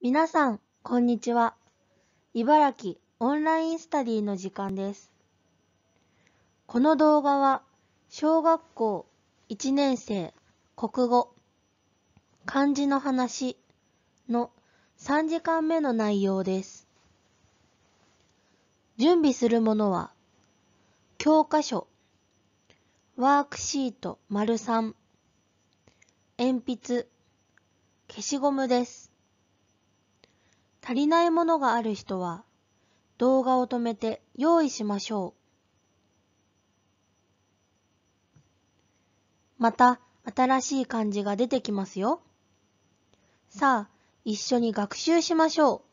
皆さん、こんにちは。茨城オンラインスタディの時間です。この動画は、小学校1年生国語漢字の話の3時間目の内容です。準備するものは、教科書、ワークシート丸3、鉛筆、消しゴムです。足りないものがある人は、動画を止めて用意しましょう。また、新しい漢字が出てきますよ。さあ、一緒に学習しましょう。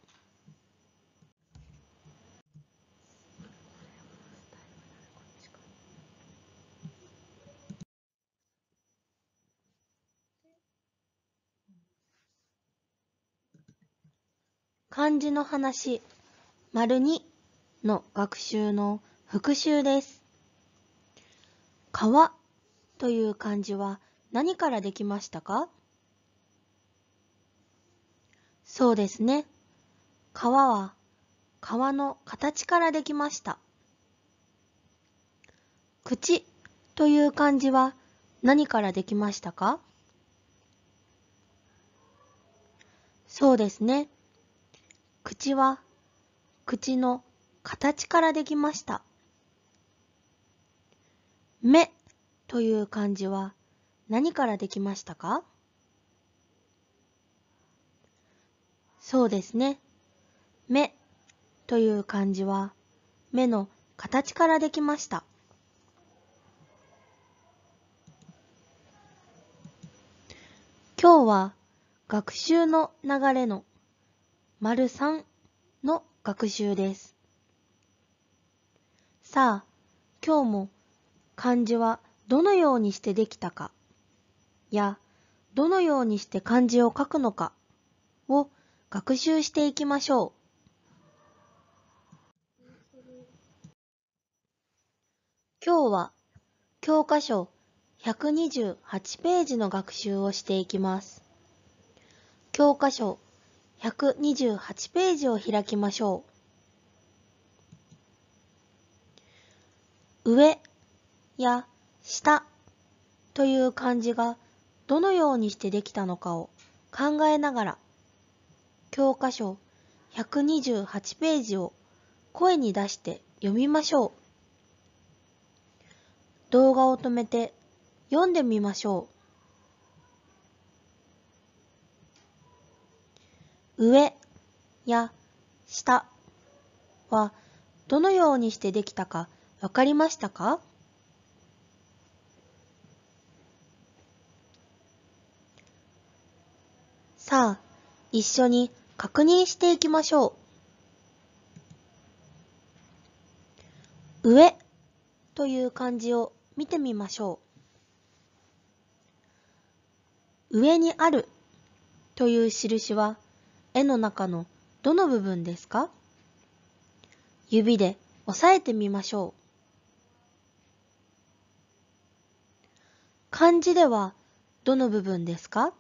漢字の話、丸2の学習の復習です。川という漢字は何からできましたかそうですね。川は川の形からできました。口という漢字は何からできましたかそうですね。口は口の形からできました。目という漢字は何からできましたかそうですね。目という漢字は目の形からできました。今日は学習の流れの丸3の学習です。さあ、今日も漢字はどのようにしてできたか、や、どのようにして漢字を書くのかを学習していきましょう。今日は教科書128ページの学習をしていきます。教科書128ページを開きましょう。上や下という漢字がどのようにしてできたのかを考えながら教科書128ページを声に出して読みましょう。動画を止めて読んでみましょう。上や下はどのようにしてできたかわかりましたかさあ、一緒に確認していきましょう。上という漢字を見てみましょう。上にあるという印は絵の中のどの部分ですか指で押さえてみましょう。漢字ではどの部分ですか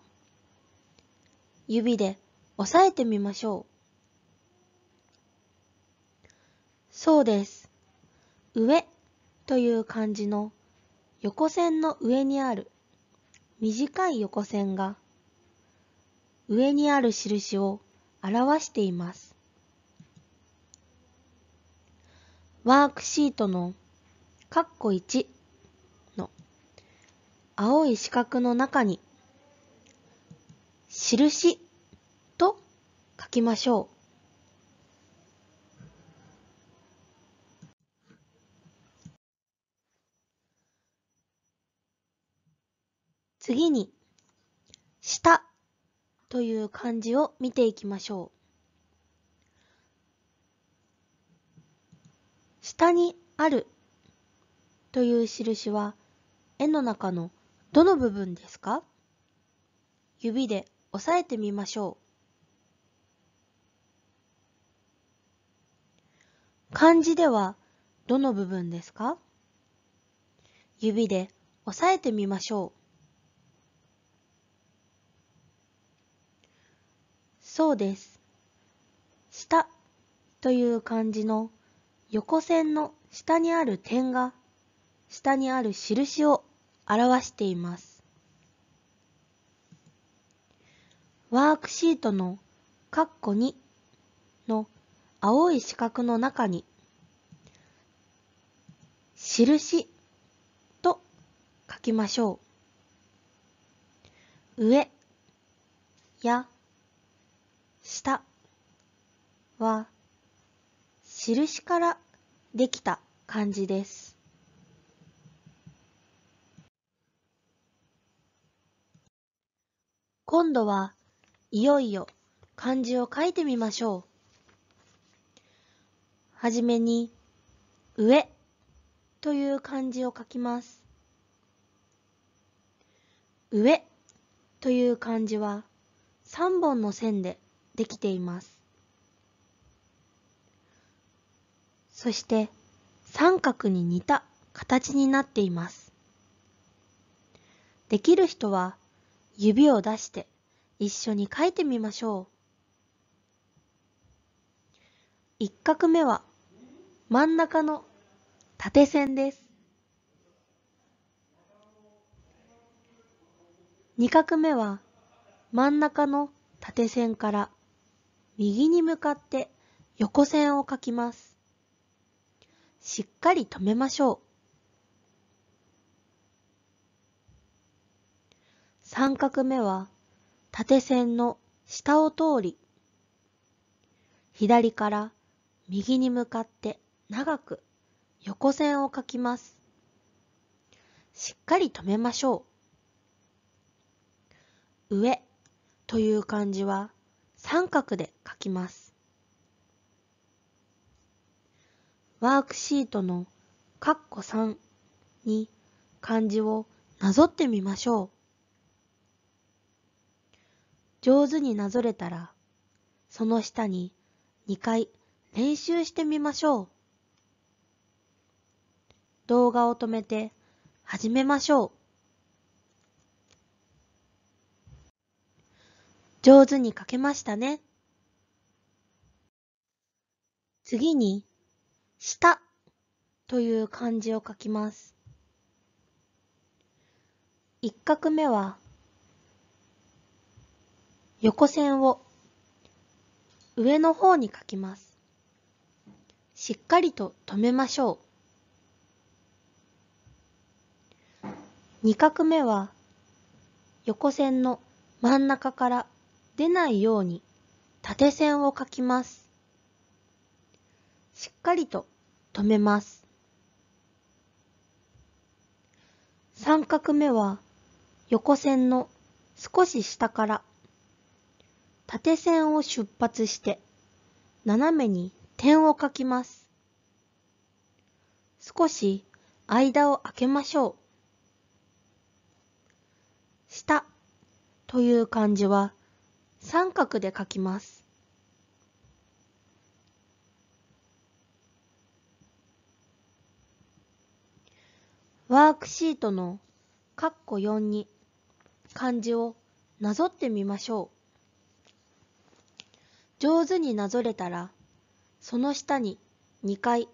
指で押さえてみましょう。そうです。上という漢字の横線の上にある短い横線が上にある印を表しています。ワークシートのカッコ1の青い四角の中に印と書きましょう。次に、下という漢字を見ていきましょう。下にあるという印は絵の中のどの部分ですか指で押さえてみましょう。漢字ではどの部分ですか指で押さえてみましょう。そうです。下という漢字の横線の下にある点が下にある印を表しています。ワークシートのカッコ2の青い四角の中に印と書きましょう。上や下は印からできた漢字です。今度はいよいよ漢字を書いてみましょう。はじめに上という漢字を書きます。上という漢字は3本の線でできています。そして三角に似た形になっています。できる人は指を出して一緒に書いてみましょう。一画目は真ん中の縦線です。二画目は真ん中の縦線から右に向かって横線を書きます。しっかり止めましょう。三角目は縦線の下を通り、左から右に向かって長く横線を書きます。しっかり止めましょう。上という漢字は三角で書きます。ワークシートのカッコ3に漢字をなぞってみましょう。上手になぞれたら、その下に2回練習してみましょう。動画を止めて始めましょう。上手に書けましたね。次に、下という漢字を書きます。一画目は、横線を上の方に書きます。しっかりと止めましょう。二画目は、横線の真ん中から出ないように縦線を書きます。しっかりと止めます。三角目は横線の少し下から縦線を出発して斜めに点を書きます。少し間を空けましょう。下という漢字は三角で書きます。ワークシートのカッコ4に漢字をなぞってみましょう。上手になぞれたら、その下に2回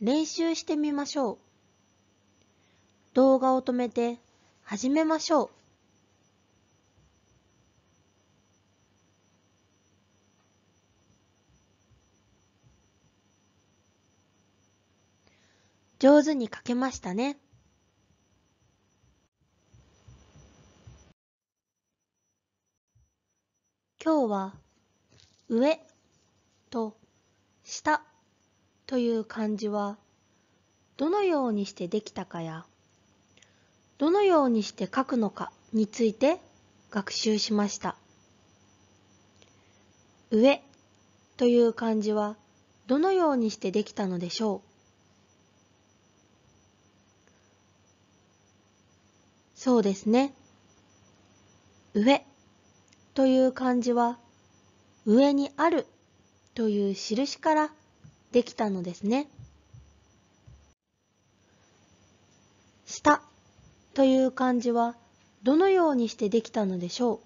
練習してみましょう。動画を止めて始めましょう。上手に書けましたね。今日は上と下という漢字はどのようにしてできたかやどのようにして書くのかについて学習しました上という漢字はどのようにしてできたのでしょうそうですね。上という漢字は、上にあるという印からできたのですね。下という漢字は、どのようにしてできたのでしょう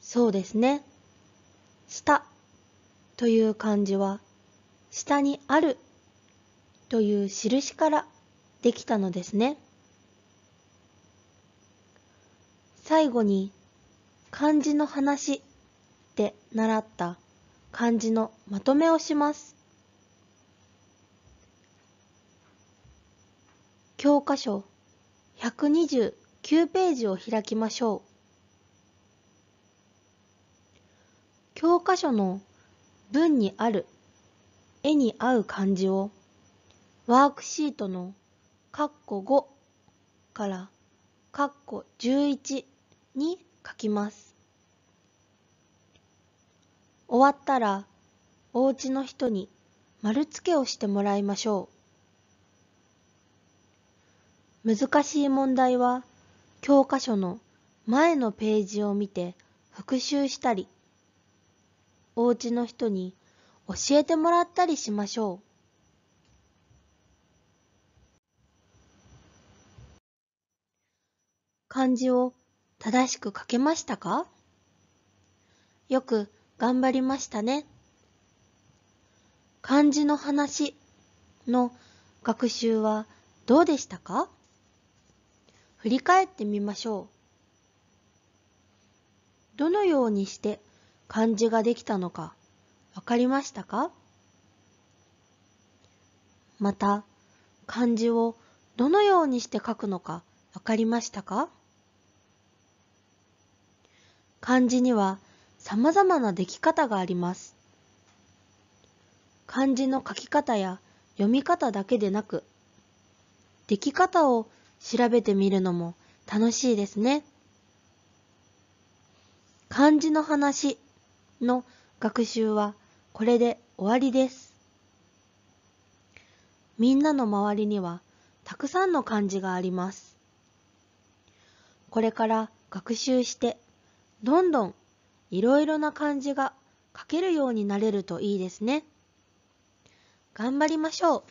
そうですね。下という漢字は、下にあるという印からできたのですね。最後に漢字の話で習った漢字のまとめをします。教科書129ページを開きましょう。教科書の文にある絵に合う漢字をワークシートのカッコ5からカッコ11に書きます。終わったらおうちの人に丸付けをしてもらいましょう。難しい問題は教科書の前のページを見て復習したり、おうちの人に教えてもらったりしましょう。漢字を正しく書けましたかよく頑張りましたね。漢字の話の学習はどうでしたか振り返ってみましょう。どのようにして漢字ができたのかわかりましたかまた漢字をどのようにして書くのかわかりましたか漢字には様々な出来方があります。漢字の書き方や読み方だけでなく、出来方を調べてみるのも楽しいですね。漢字の話の学習はこれで終わりです。みんなの周りにはたくさんの漢字があります。これから学習してどんどんいろいろな漢字が書けるようになれるといいですね。頑張りましょう